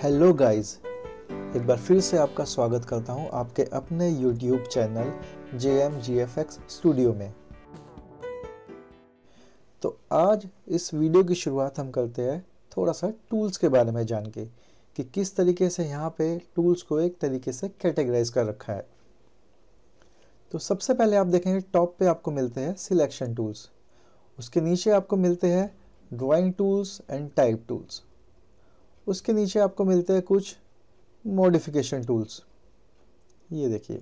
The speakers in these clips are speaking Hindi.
हेलो गाइस एक बार फिर से आपका स्वागत करता हूं आपके अपने YouTube channel J M G F X studio में तो आज इस वीडियो की शुरुआत हम करते हैं थोड़ा सा टूल्स के बारे में जान के कि किस तरीके से यहाँ पे टूल्स को एक तरीके से कैटेगराइज कर रखा है तो सबसे पहले आप देखेंगे टॉप पे आपको मिलते हैं सिलेक्शन टूल्स उसके नीचे आपको मिलते हैं drawing tools and type tools उसके नीचे आपको मिलते हैं कुछ मॉडिफिकेशन टूल्स ये देखिए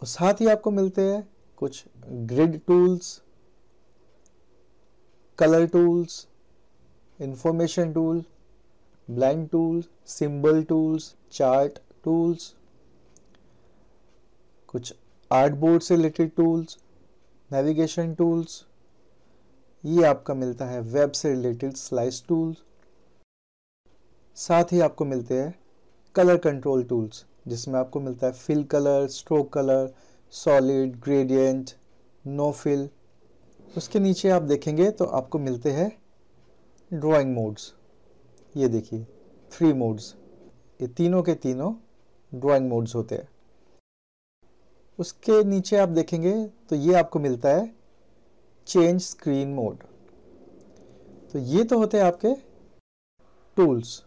और साथ ही आपको मिलते हैं कुछ grid tools colour tools information tool blank tool symbol tools chart tools कुछ आर्ट बोर्ड से रिलेटेड टूल्स नेविगेशन टूल्स ये आपका मिलता है वेब से रिलेटेड स्लाइस टूल्स साथ ही आपको मिलते हैं कलर कंट्रोल टूल्स जिसमें आपको मिलता है fill colour stroke colour solid gradient no fill उसके नीचे आप देखेंगे तो आपको मिलते हैं ड्राइंग मोड्स ये देखिए थ्री मोड्स ये तीनों के तीनों ड्राइंग मोड्स होते हैं उसके नीचे आप देखेंगे तो ये आपको मिलता है चेंज स्क्रीन मोड तो ये तो होते हैं आपके टूल्स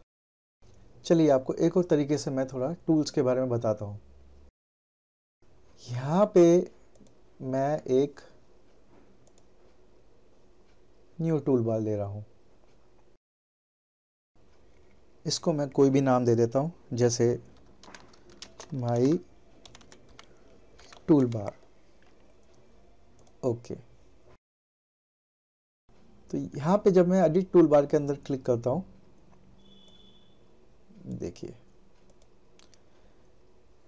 चलिए आपको एक और तरीके से मैं थोड़ा टूल्स के बारे में बताता हूँ यहाँ पे मैं एक न्यू टूल बार ले रहा हूँ इसको मैं कोई भी नाम दे देता हूँ जैसे माई टूल बार ओके तो यहाँ पे जब मैं एडिट टूल बार के अंदर क्लिक करता हूँ देखिए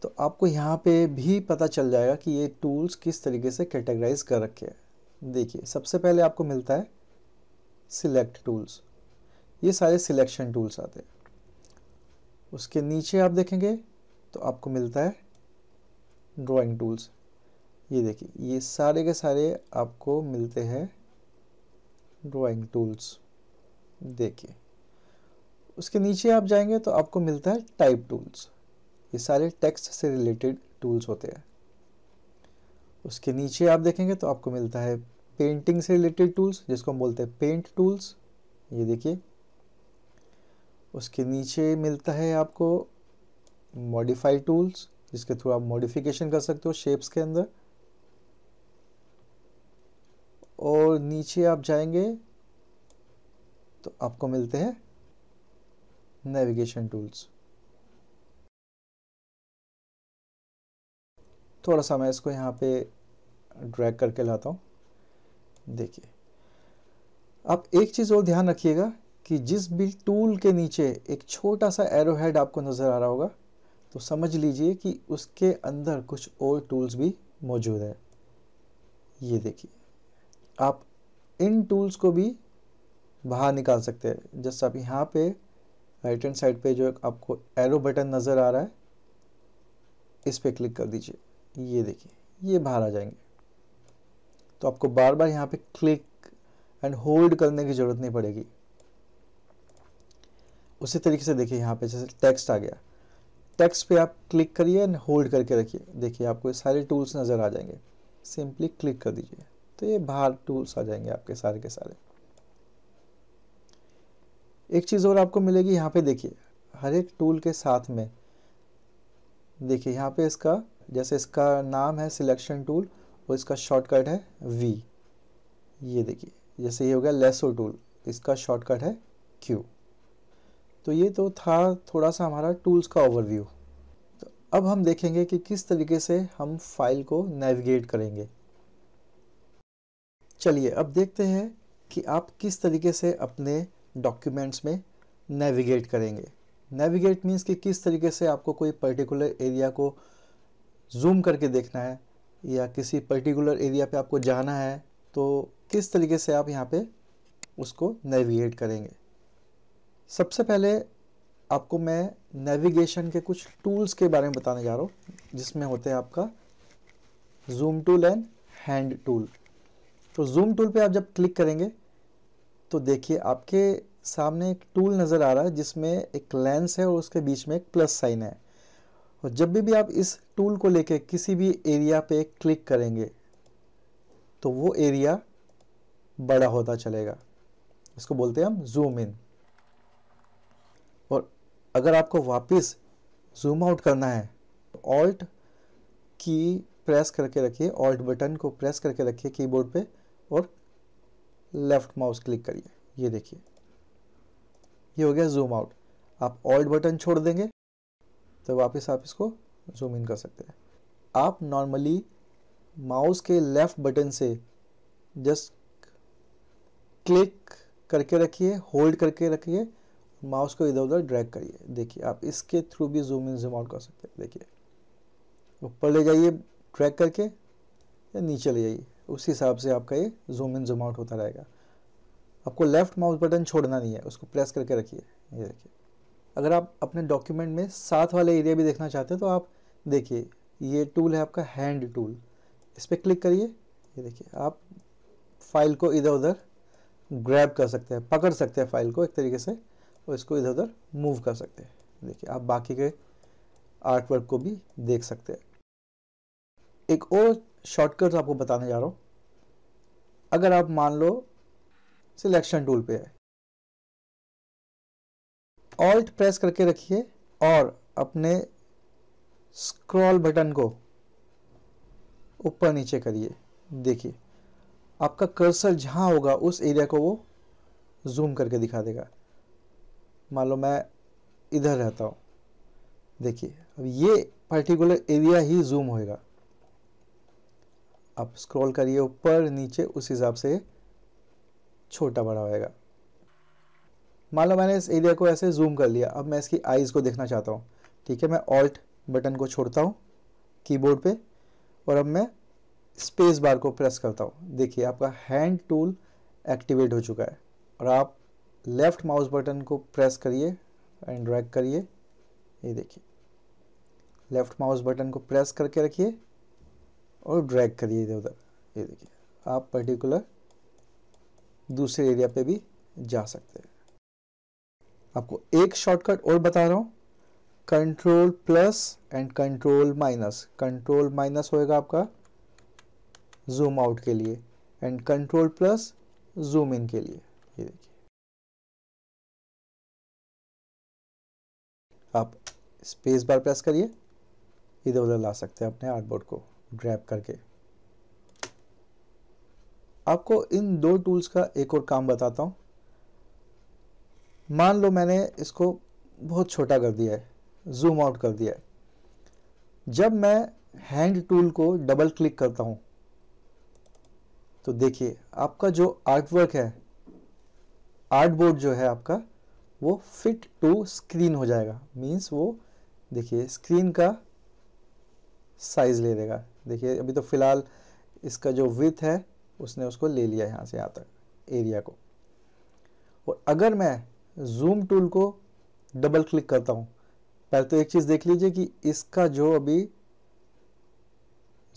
तो आपको यहाँ पे भी पता चल जाएगा कि ये टूल्स किस तरीके से कैटेगराइज कर रखे हैं देखिए सबसे पहले आपको मिलता है सिलेक्ट टूल्स ये सारे सिलेक्शन टूल्स आते हैं उसके नीचे आप देखेंगे तो आपको मिलता है ड्राइंग टूल्स ये देखिए ये सारे के सारे आपको मिलते हैं ड्राइंग टूल्स देखिए उसके नीचे आप जाएंगे तो आपको मिलता है टाइप टूल्स ये सारे टेक्स्ट से रिलेटेड टूल्स होते हैं उसके नीचे आप देखेंगे तो आपको मिलता है पेंटिंग से रिलेटेड टूल्स जिसको हम बोलते हैं पेंट टूल्स ये देखिए उसके नीचे मिलता है आपको मॉडिफाई टूल्स जिसके थ्रू आप मॉडिफिकेशन कर सकते हो शेप्स के अंदर और नीचे आप जाएंगे तो आपको मिलते हैं नेविगेशन टूल्स थोड़ा सा मैं इसको यहाँ पे ड्रैग करके लाता हूँ देखिए आप एक चीज़ और ध्यान रखिएगा कि जिस भी टूल के नीचे एक छोटा सा एरो हेड आपको नज़र आ रहा होगा तो समझ लीजिए कि उसके अंदर कुछ और टूल्स भी मौजूद है ये देखिए आप इन टूल्स को भी बाहर निकाल सकते हैं जैसे आप यहाँ पे राइट हैंड साइड पे जो आपको एरो बटन नज़र आ रहा है इस पर क्लिक कर दीजिए ये देखिए ये बाहर आ जाएंगे तो आपको बार बार यहाँ पे क्लिक एंड होल्ड करने की ज़रूरत नहीं पड़ेगी उसी तरीके से देखिए यहाँ पे जैसे टेक्स्ट आ गया टेक्स्ट पे आप क्लिक करिए एंड होल्ड करके रखिए देखिए आपको सारे टूल्स नज़र आ जाएंगे सिंपली क्लिक कर दीजिए तो ये बाहर टूल्स आ जाएंगे आपके सारे के सारे एक चीज़ और आपको मिलेगी यहाँ पे देखिए हर एक टूल के साथ में देखिए यहाँ पे इसका जैसे इसका नाम है सिलेक्शन टूल और इसका शॉर्टकट है वी ये देखिए जैसे ये हो गया लेसो टूल इसका शॉर्टकट है क्यू तो ये तो था थोड़ा सा हमारा टूल्स का ओवरव्यू तो अब हम देखेंगे कि किस तरीके से हम फाइल को नेविगेट करेंगे चलिए अब देखते हैं कि आप किस तरीके से अपने डॉक्यूमेंट्स में नेविगेट करेंगे नेविगेट मीन्स कि किस तरीके से आपको कोई पर्टिकुलर एरिया को जूम करके देखना है या किसी पर्टिकुलर एरिया पे आपको जाना है तो किस तरीके से आप यहाँ पे उसको नेविगेट करेंगे सबसे पहले आपको मैं नेविगेशन के कुछ टूल्स के बारे में बताने जा रहा हूँ जिसमें होते हैं आपका zoom tool and hand tool तो जूम टूल पे आप जब क्लिक करेंगे तो देखिए आपके सामने एक टूल नज़र आ रहा है जिसमें एक लेंस है और उसके बीच में एक प्लस साइन है और जब भी भी आप इस टूल को लेके किसी भी एरिया पे क्लिक करेंगे तो वो एरिया बड़ा होता चलेगा इसको बोलते हैं हम जूम इन और अगर आपको वापस जूम आउट करना है ऑल्ट की प्रेस करके रखिए ऑल्ट बटन को प्रेस करके रखिए कीबोर्ड पे लेफ्ट माउस क्लिक करिए ये देखिए ये हो गया जूम आउट आप ऑल्ट बटन छोड़ देंगे तो वापस आप इसको जूम इन कर सकते हैं आप नॉर्मली माउस के लेफ्ट बटन से जस्ट क्लिक करके रखिए होल्ड करके रखिए माउस को इधर उधर ड्रैग करिए देखिए आप इसके थ्रू भी जूम इन जूम आउट कर सकते हैं देखिए ऊपर ले जाइए ट्रैक करके या नीचे ले जाइए उस हिसाब से आपका ये जूम इन जूम आउट होता रहेगा आपको लेफ़्ट माउस बटन छोड़ना नहीं है उसको प्रेस करके रखिए ये देखिए अगर आप अपने डॉक्यूमेंट में साथ वाले एरिया भी देखना चाहते हैं तो आप देखिए ये टूल है आपका हैंड टूल इस पर क्लिक करिए ये देखिए आप फाइल को इधर उधर ग्रैब कर सकते हैं पकड़ सकते हैं फाइल को एक तरीके से और इसको इधर उधर मूव कर सकते हैं देखिए आप बाकी के आर्टवर्क को भी देख सकते हैं एक और शॉर्टकट्स आपको बताने जा रहा हूँ अगर आप मान लो सिलेक्शन टूल पे है ऑल्ट प्रेस करके रखिए और अपने स्क्रॉल बटन को ऊपर नीचे करिए देखिए आपका कर्सर जहाँ होगा उस एरिया को वो जूम करके दिखा देगा मान लो मैं इधर रहता हूँ देखिए अब ये पर्टिकुलर एरिया ही जूम होएगा आप स्क्रॉल करिए ऊपर नीचे उस हिसाब से छोटा बड़ा होएगा मान लो मैंने इस एरिया को ऐसे जूम कर लिया अब मैं इसकी आइज़ को देखना चाहता हूँ ठीक है मैं ऑल्ट बटन को छोड़ता हूँ कीबोर्ड पे और अब मैं स्पेस बार को प्रेस करता हूँ देखिए आपका हैंड टूल एक्टिवेट हो चुका है और आप लेफ़्ट माउस बटन को प्रेस करिए एंड ड्रैग करिए ये देखिए लेफ़्ट माउस बटन को प्रेस करके रखिए और ड्रैग करिए इधर उधर ये देखिए आप पर्टिकुलर दूसरे एरिया पे भी जा सकते हैं आपको एक शॉर्टकट और बता रहा हूँ control plus and control minus control minus होएगा आपका जूम आउट के लिए and control plus zoom in के लिए ये देखिए आप स्पेस बार प्रेस करिए इधर उधर ला सकते हैं अपने आर्टबोर्ड को ड्रैप करके आपको इन दो टूल्स का एक और काम बताता हूं मान लो मैंने इसको बहुत छोटा कर दिया है जूम आउट कर दिया है जब मैं हैंड टूल को डबल क्लिक करता हूं तो देखिए आपका जो आर्टवर्क है आर्टबोर्ड जो है आपका वो फिट टू स्क्रीन हो जाएगा मींस वो देखिए स्क्रीन का साइज ले लेगा देखिए अभी तो फ़िलहाल इसका जो विथ है उसने उसको ले लिया यहाँ से यहाँ तक एरिया को और अगर मैं जूम टूल को डबल क्लिक करता हूँ पहले तो एक चीज़ देख लीजिए कि इसका जो अभी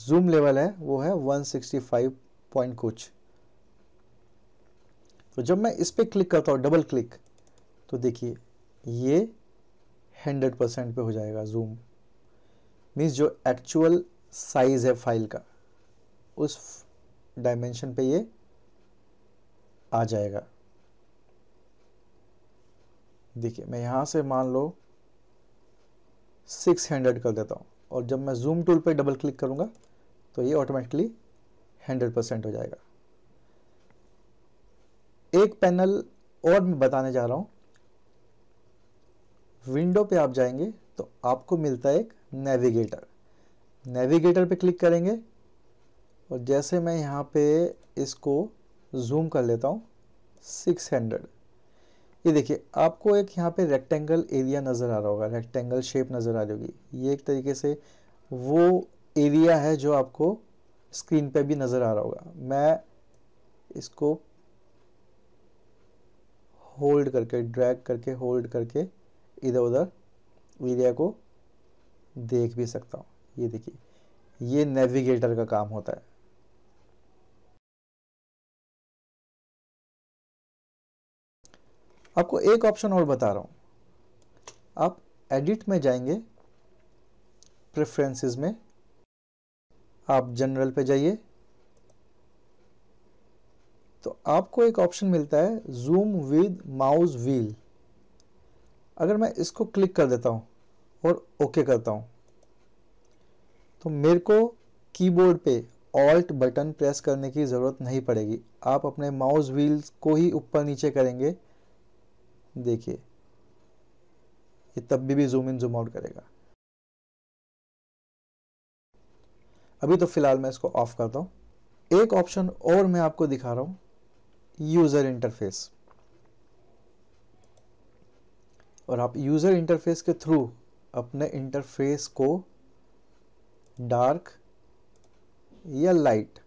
जूम लेवल है वो है 165 पॉइंट कुछ तो जब मैं इस पर क्लिक करता हूँ डबल क्लिक तो देखिए ये 100 परसेंट पर हो जाएगा जूम मीन्स जो एक्चुअल साइज़ है फाइल का उस डायमेंशन पे ये आ जाएगा देखिए मैं यहां से मान लो 600 कर देता हूं और जब मैं जूम टूल पे डबल क्लिक करूंगा तो ये ऑटोमेटिकली 100 परसेंट हो जाएगा एक पैनल और मैं बताने जा रहा हूं विंडो पे आप जाएंगे तो आपको मिलता है एक नेविगेटर नेविगेटर पे क्लिक करेंगे और जैसे मैं यहाँ पे इसको जूम कर लेता हूँ 600 ये देखिए आपको एक यहाँ पे रेक्टेंगल एरिया नज़र आ रहा होगा रेक्टेंगल शेप नज़र आ रही होगी ये एक तरीके से वो एरिया है जो आपको स्क्रीन पे भी नज़र आ रहा होगा मैं इसको होल्ड करके ड्रैग करके होल्ड करके इधर उधर एरिया को देख भी सकता हूँ ये देखिए ये नेविगेटर का काम होता है आपको एक ऑप्शन और बता रहा हूं आप एडिट में जाएंगे प्रेफरेंसेस में आप जनरल पे जाइए तो आपको एक ऑप्शन मिलता है जूम विद माउस व्हील अगर मैं इसको क्लिक कर देता हूं और ओके करता हूं तो मेरे को कीबोर्ड पे ऑल्ट बटन प्रेस करने की ज़रूरत नहीं पड़ेगी आप अपने माउस व्हील को ही ऊपर नीचे करेंगे देखिए ये तब भी, भी जूम इन जूम आउट करेगा अभी तो फिलहाल मैं इसको ऑफ करता हूँ एक ऑप्शन और मैं आपको दिखा रहा हूँ यूज़र इंटरफेस और आप यूज़र इंटरफेस के थ्रू अपने इंटरफेस को डार्क या लाइट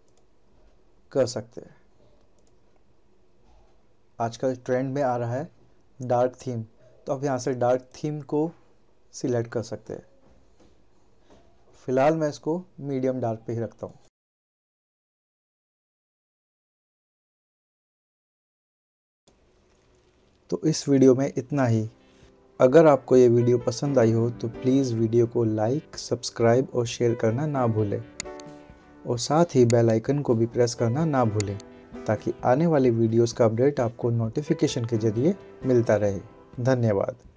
कर सकते हैं आजकल ट्रेंड में आ रहा है डार्क थीम तो आप यहाँ से डार्क थीम को सिलेक्ट कर सकते हैं फ़िलहाल मैं इसको मीडियम डार्क पे ही रखता हूँ तो इस वीडियो में इतना ही अगर आपको ये वीडियो पसंद आई हो तो प्लीज़ वीडियो को लाइक सब्सक्राइब और शेयर करना ना भूलें और साथ ही बेल आइकन को भी प्रेस करना ना भूलें ताकि आने वाले वीडियोस का अपडेट आपको नोटिफिकेशन के जरिए मिलता रहे धन्यवाद